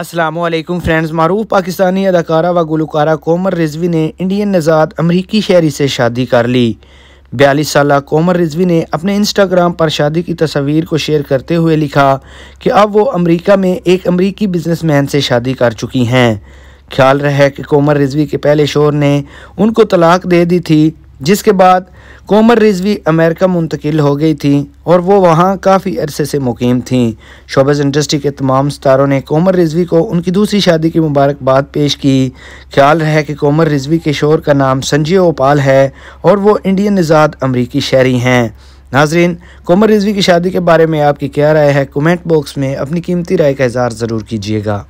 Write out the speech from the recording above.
Aslam friends मरूफ Pakistani अदाकारा व गुलकारा कोमर रिजवी ने इंडियन नजाद अमरीकी शहरी से शादी कर ली बयालीस साल कोमर रिजवी ने अपने इंस्टाग्राम पर शादी की तस्वीर को शेयर करते हुए लिखा कि अब वो अमरीका में एक अमरीकी बिजनेसमैन से शादी कर चुकी हैं ख्याल रहे कि कोमर रिजवी के पहले शोर ने उनको तलाक दे दी थी जिसके बाद कोमर रिजवी अमेरिका मुंतकिल हो गई थी और वो वहाँ काफ़ी अरसे से मुकीम थी शोबज़ इंडस्ट्री के तमाम सितारों ने कोमर रिजवी को उनकी दूसरी शादी की मुबारकबाद पेश की ख्याल रहे कि कोमर रिजवी के शोर का नाम संजय ओपाल है और वो इंडियन निजाद अमरीकी शहरी हैं नाजरीन कोमर रिजवी की शादी के बारे में आपकी क्या राय है कमेंट बॉक्स में अपनी कीमती राय का इजहार ज़रूर कीजिएगा